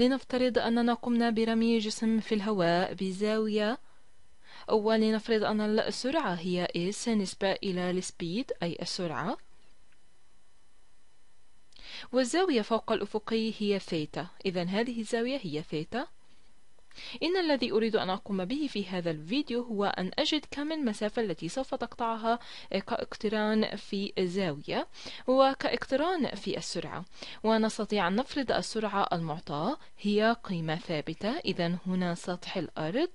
لنفترض أننا قمنا برمي جسم في الهواء بزاوية ولنفرض أن السرعة هي اس نسبة إلى السبيد أي السرعة والزاوية فوق الأفقي هي ثيتا إذا هذه الزاوية هي ثيتا إن الذي أريد أن أقوم به في هذا الفيديو هو أن أجد كم المسافة التي سوف تقطعها آه، كاقتران في زاوية وكاقتران في السرعة ونستطيع أن نفرض السرعة المعطاة هي قيمة ثابتة إذا هنا سطح الأرض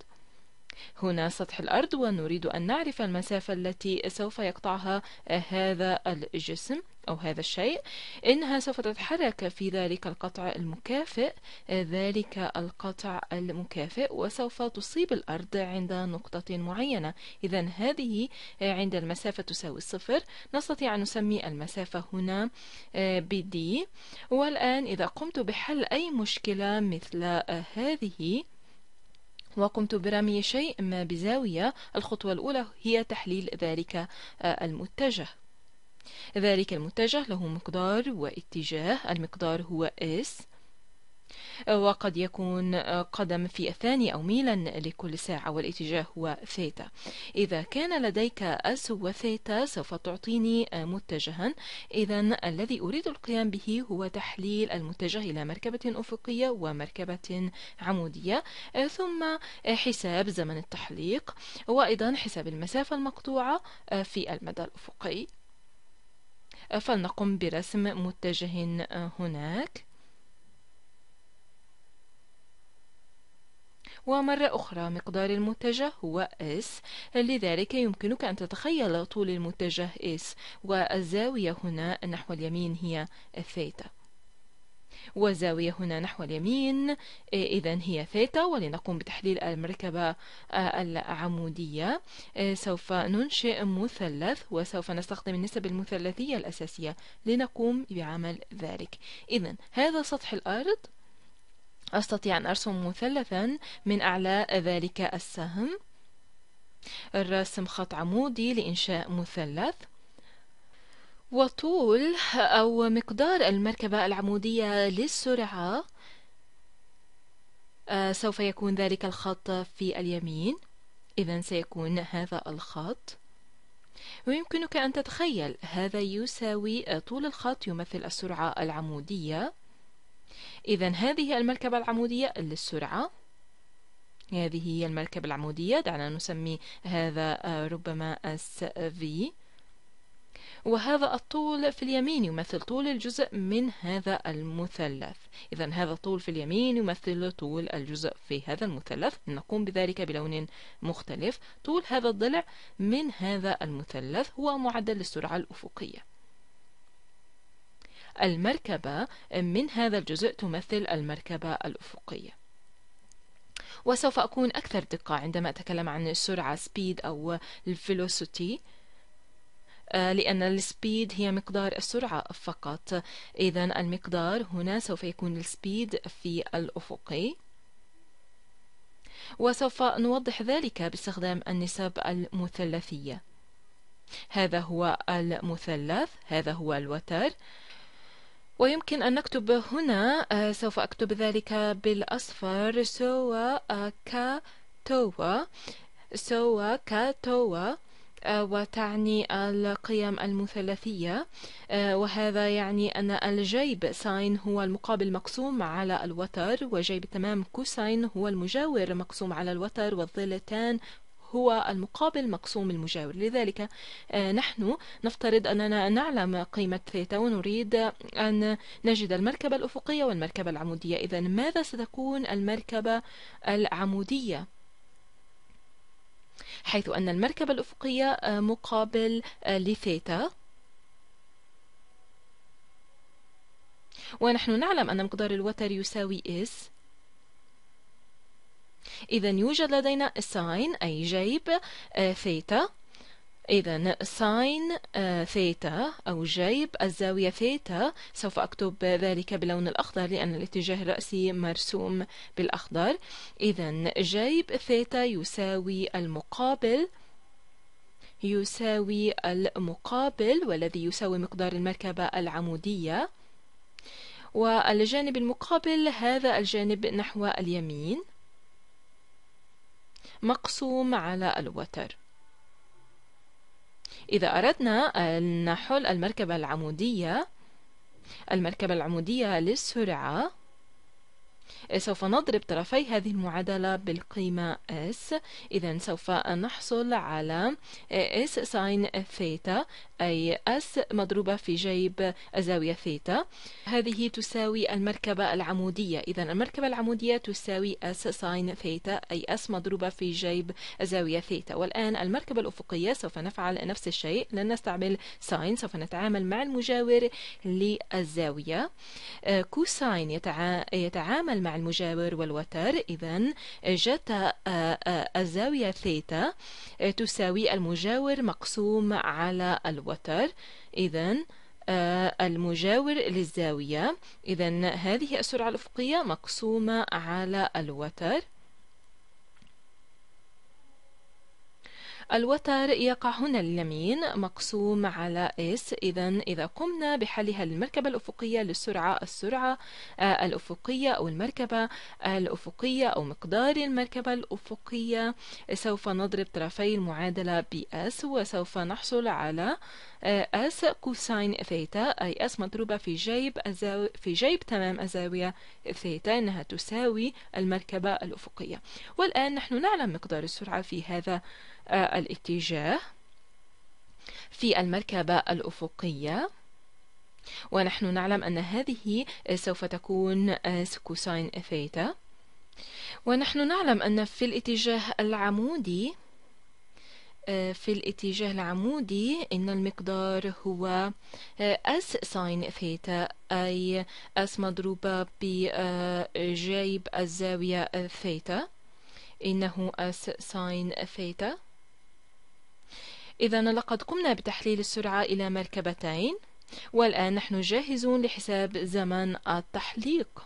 هنا سطح الأرض ونريد أن نعرف المسافة التي سوف يقطعها هذا الجسم أو هذا الشيء إنها سوف تتحرك في ذلك القطع المكافئ ذلك القطع المكافئ وسوف تصيب الأرض عند نقطة معينة إذا هذه عند المسافة تساوي الصفر نستطيع أن نسمي المسافة هنا آه، بدي والآن إذا قمت بحل أي مشكلة مثل هذه وقمت برمي شيء ما بزاوية الخطوة الأولى هي تحليل ذلك آه، المتجه ذلك المتجه له مقدار واتجاه المقدار هو S وقد يكون قدم في الثاني أو ميلا لكل ساعة والاتجاه هو ثيتا إذا كان لديك أس وثيتا سوف تعطيني متجها إذا الذي أريد القيام به هو تحليل المتجه إلى مركبة أفقية ومركبة عمودية ثم حساب زمن التحليق وأيضا حساب المسافة المقطوعة في المدى الأفقي فلنقم برسم متجه هناك ومرة أخرى مقدار المتجه هو S لذلك يمكنك أن تتخيل طول المتجه S والزاوية هنا نحو اليمين هي الثيتا وزاوية هنا نحو اليمين إذا هي ثيتا ولنقوم بتحليل المركبة آه، العمودية آه، سوف ننشئ مثلث وسوف نستخدم النسب المثلثية الأساسية لنقوم بعمل ذلك إذا هذا سطح الأرض أستطيع أن أرسم مثلثا من أعلى ذلك السهم الرسم خط عمودي لإنشاء مثلث وطول أو مقدار المركبة العمودية للسرعة آه، سوف يكون ذلك الخط في اليمين إذا سيكون هذا الخط ويمكنك أن تتخيل هذا يساوي طول الخط يمثل السرعة العمودية إذا هذه المركبة العمودية للسرعة هذه هي المركبة العمودية دعنا نسمي هذا آه، ربما في وهذا الطول في اليمين يمثل طول الجزء من هذا المثلث إذا هذا الطول في اليمين يمثل طول الجزء في هذا المثلث نقوم بذلك بلون مختلف طول هذا الضلع من هذا المثلث هو معدل السرعة الأفقية المركبة من هذا الجزء تمثل المركبة الأفقية وسوف أكون أكثر دقة عندما أتكلم عن السرعة speed أو velocity آه، لأن السبيد هي مقدار السرعة فقط إذا المقدار هنا سوف يكون السبيد في الأفقي وسوف نوضح ذلك باستخدام النسب المثلثية هذا هو المثلث هذا هو الوتر ويمكن أن نكتب هنا آه، سوف أكتب ذلك بالأصفر سوى آه، كاتوا سوى كاتوا آه، وتعني القيم المثلثية وهذا يعني أن الجيب ساين هو المقابل مقسوم على الوتر وجيب تمام كوساين هو المجاور مقسوم على الوتر والظلتان هو المقابل مقسوم المجاور لذلك آه، نحن نفترض أننا نعلم قيمة ثيتا ونريد أن نجد المركبة الأفقية والمركبة العمودية إذا ماذا ستكون المركبة العمودية؟ حيث أن المركبة الأفقية آه، مقابل آه، لثيتا ونحن نعلم أن مقدار الوتر يساوي إس إذا يوجد لدينا ساين أي جيب ثيتا آه، إذا ساين آه، ثيتا أو جيب الزاوية ثيتا سوف أكتب ذلك باللون الأخضر لأن الاتجاه الرأسي مرسوم بالأخضر إذا جيب ثيتا يساوي المقابل يساوي المقابل والذي يساوي مقدار المركبة العمودية والجانب المقابل هذا الجانب نحو اليمين مقسوم على الوتر إذا أردنا أن نحل المركبة العمودية المركبة العمودية للسرعة سوف نضرب طرفي هذه المعادلة بالقيمة S إذا سوف نحصل على S ساين ثيتا أي أس مضروبة في جيب الزاوية ثيتا هذه تساوي المركبة العمودية إذا المركبة العمودية تساوي أس ساين ثيتا أي أس مضروبة في جيب الزاوية ثيتا والآن المركبة الأفقية سوف نفعل نفس الشيء لن نستعمل ساين سوف نتعامل مع المجاور للزاوية آه، كوساين يتعامل مع المجاور والوتر إذا جتا آه، آه، الزاوية ثيتا تساوي المجاور مقسوم على الوتر الوتر إذا آه، المجاور للزاوية إذا هذه السرعة الأفقية مقسومة على الوتر الوتر يقع هنا لليمين مقسوم على اس إذا إذا قمنا بحلها المركبة الأفقية للسرعة السرعة آه، الأفقية أو المركبة الأفقية أو مقدار المركبة الأفقية سوف نضرب طرفي المعادلة بأس وسوف نحصل على آه، اس كوساين ثيتا أي اس مضروبة في جيب الزاوية في جيب تمام الزاوية ثيتا أنها تساوي المركبة الأفقية والآن نحن نعلم مقدار السرعة في هذا آه، الاتجاه في المركبة الأفقية ونحن نعلم أن هذه سوف تكون اس كوساين ثيتا ونحن نعلم أن في الاتجاه العمودي في الاتجاه العمودي إن المقدار هو أس ساين ثيتا أي أس مضروبة بجيب آه، الزاوية ثيتا إنه أس ساين ثيتا إذا لقد قمنا بتحليل السرعة إلى مركبتين والآن نحن جاهزون لحساب زمن التحليق